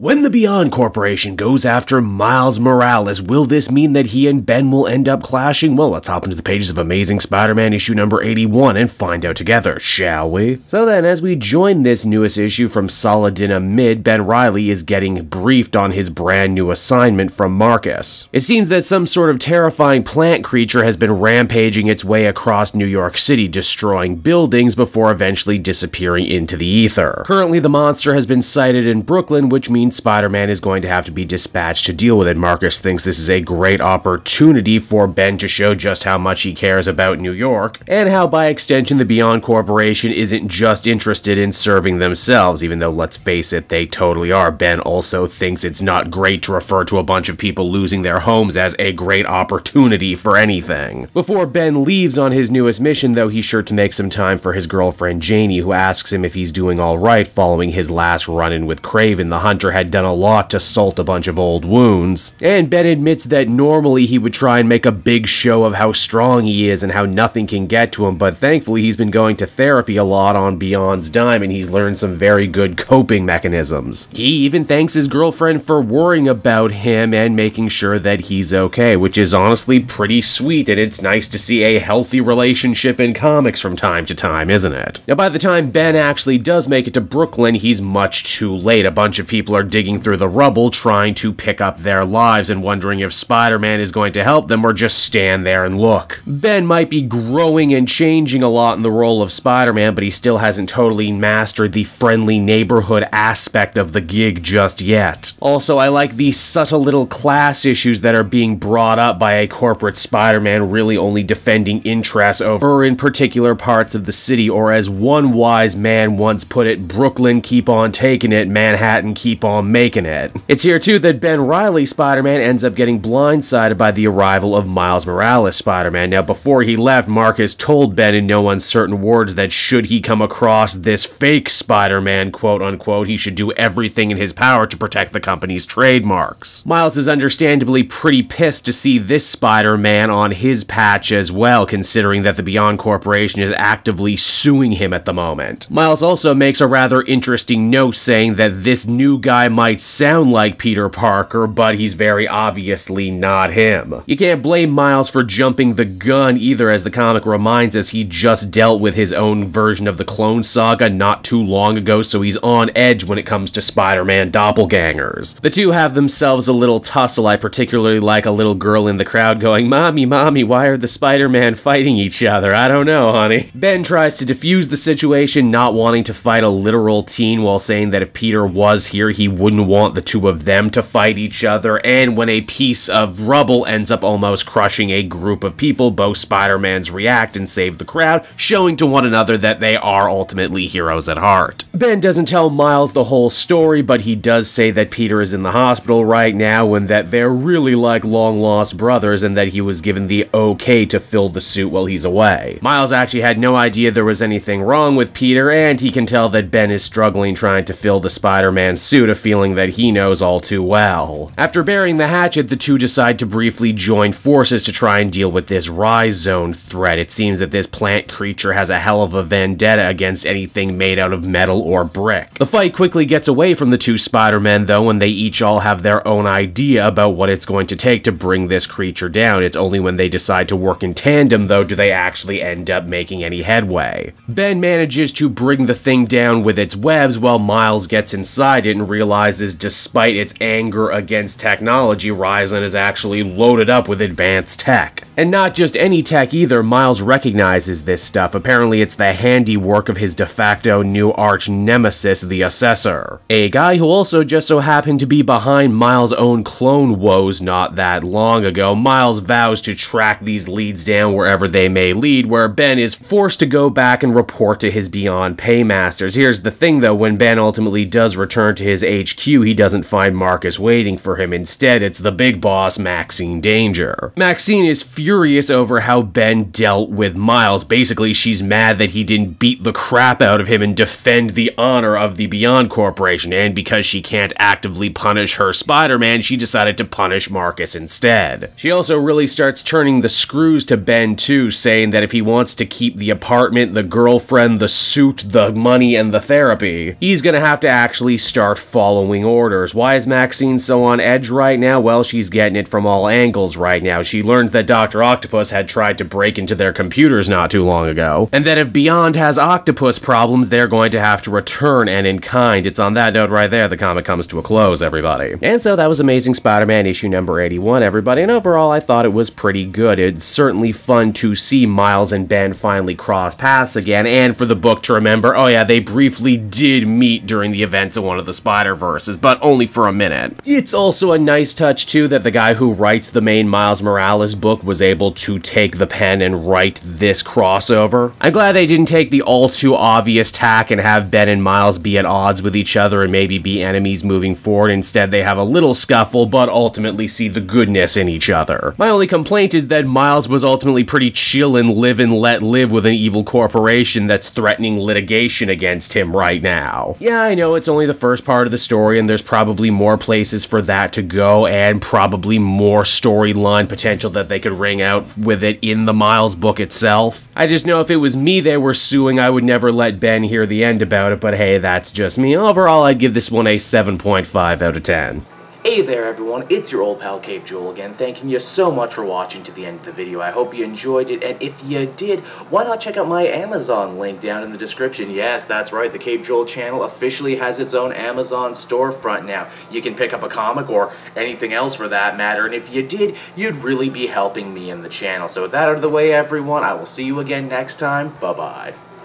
When the Beyond Corporation goes after Miles Morales, will this mean that he and Ben will end up clashing? Well, let's hop into the pages of Amazing Spider Man issue number 81 and find out together, shall we? So then, as we join this newest issue from Saladina Mid, Ben Riley is getting briefed on his brand new assignment from Marcus. It seems that some sort of terrifying plant creature has been rampaging its way across New York City, destroying buildings before eventually disappearing into the ether. Currently, the monster has been sighted in Brooklyn, which means Spider Man is going to have to be dispatched to deal with it. Marcus thinks this is a great opportunity for Ben to show just how much he cares about New York, and how by extension the Beyond Corporation isn't just interested in serving themselves, even though let's face it, they totally are. Ben also thinks it's not great to refer to a bunch of people losing their homes as a great opportunity for anything. Before Ben leaves on his newest mission, though, he's sure to make some time for his girlfriend Janie, who asks him if he's doing alright following his last run in with Craven the Hunter had done a lot to salt a bunch of old wounds. And Ben admits that normally he would try and make a big show of how strong he is and how nothing can get to him, but thankfully he's been going to therapy a lot on Beyond's dime and he's learned some very good coping mechanisms. He even thanks his girlfriend for worrying about him and making sure that he's okay, which is honestly pretty sweet, and it's nice to see a healthy relationship in comics from time to time, isn't it? Now, by the time Ben actually does make it to Brooklyn, he's much too late. A bunch of people are digging through the rubble trying to pick up their lives and wondering if Spider Man is going to help them or just stand there and look. Ben might be growing and changing a lot in the role of Spider Man, but he still hasn't totally mastered the friendly neighborhood aspect of the gig just yet. Also, I like the subtle little class issues that are being brought up by a corporate Spider Man really only defending interests over in particular parts of the city, or as one wise man once put it, Brooklyn keep on taking it, Manhattan keep on making it. It's here too that Ben Riley Spider-Man ends up getting blindsided by the arrival of Miles Morales Spider-Man. Now before he left, Marcus told Ben in no uncertain words that should he come across this fake Spider-Man, quote unquote, he should do everything in his power to protect the company's trademarks. Miles is understandably pretty pissed to see this Spider-Man on his patch as well, considering that the Beyond Corporation is actively suing him at the moment. Miles also makes a rather interesting note saying that this new guy might sound like Peter Parker, but he's very obviously not him. You can't blame Miles for jumping the gun either, as the comic reminds us he just dealt with his own version of the Clone Saga not too long ago, so he's on edge when it comes to Spider Man doppelgangers. The two have themselves a little tussle. I particularly like a little girl in the crowd going, Mommy, Mommy, why are the Spider Man fighting each other? I don't know, honey. Ben tries to defuse the situation, not wanting to fight a literal teen while saying that if Peter was here, he wouldn't want the two of them to fight each other, and when a piece of rubble ends up almost crushing a group of people, both Spider-Mans react and save the crowd, showing to one another that they are ultimately heroes at heart. Ben doesn't tell Miles the whole story, but he does say that Peter is in the hospital right now and that they're really like long lost brothers and that he was given the okay to fill the suit while he's away. Miles actually had no idea there was anything wrong with Peter, and he can tell that Ben is struggling trying to fill the Spider-Man suit feeling that he knows all too well. After burying the hatchet, the two decide to briefly join forces to try and deal with this Zone threat. It seems that this plant creature has a hell of a vendetta against anything made out of metal or brick. The fight quickly gets away from the two Spider-Men though, and they each all have their own idea about what it's going to take to bring this creature down. It's only when they decide to work in tandem though do they actually end up making any headway. Ben manages to bring the thing down with its webs while Miles gets inside it and realizes realizes despite its anger against technology, Ryzen is actually loaded up with advanced tech. And not just any tech either, Miles recognizes this stuff. Apparently, it's the handiwork of his de facto new arch nemesis, the Assessor. A guy who also just so happened to be behind Miles' own clone woes not that long ago. Miles vows to track these leads down wherever they may lead, where Ben is forced to go back and report to his Beyond paymasters. Here's the thing though, when Ben ultimately does return to his HQ, he doesn't find Marcus waiting for him. Instead, it's the big boss, Maxine Danger. Maxine is furious over how Ben dealt with Miles. Basically, she's mad that he didn't beat the crap out of him and defend the honor of the Beyond Corporation. And because she can't actively punish her Spider Man, she decided to punish Marcus instead. She also really starts turning the screws to Ben, too, saying that if he wants to keep the apartment, the girlfriend, the suit, the money, and the therapy, he's gonna have to actually start following following orders. Why is Maxine so on edge right now? Well, she's getting it from all angles right now. She learns that Dr. Octopus had tried to break into their computers not too long ago, and that if Beyond has octopus problems, they're going to have to return and in kind. It's on that note right there the comic comes to a close, everybody. And so that was Amazing Spider Man issue number 81, everybody, and overall I thought it was pretty good. It's certainly fun to see Miles and Ben finally cross paths again, and for the book to remember, oh yeah, they briefly did meet during the events of one of the Spider verses, but only for a minute. It's also a nice touch, too, that the guy who writes the main Miles Morales book was able to take the pen and write this crossover. I'm glad they didn't take the all too obvious tack and have Ben and Miles be at odds with each other and maybe be enemies moving forward. Instead, they have a little scuffle, but ultimately see the goodness in each other. My only complaint is that Miles was ultimately pretty chill and live and let live with an evil corporation that's threatening litigation against him right now. Yeah, I know it's only the first part of the story, and there's probably more places for that to go, and probably more storyline potential that they could wring out with it in the Miles book itself. I just know if it was me they were suing, I would never let Ben hear the end about it, but hey, that's just me. Overall, I'd give this one a 7.5 out of 10. Hey there everyone, it's your old pal Cape Jewel again, thanking you so much for watching to the end of the video. I hope you enjoyed it, and if you did, why not check out my Amazon link down in the description. Yes, that's right, the Cape Jewel channel officially has its own Amazon storefront now. You can pick up a comic or anything else for that matter, and if you did, you'd really be helping me and the channel. So with that out of the way everyone, I will see you again next time, bye bye.